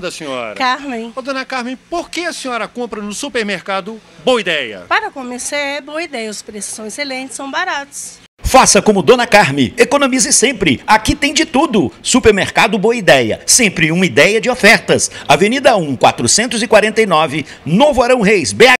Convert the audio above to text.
da senhora? Carmen. Ô, dona Carmen, por que a senhora compra no supermercado Boa Ideia? Para começar, é boa ideia. Os preços são excelentes, são baratos. Faça como Dona Carme, economize sempre. Aqui tem de tudo. Supermercado Boa Ideia, sempre uma ideia de ofertas. Avenida 1, 449, Novo Arão Reis, BH.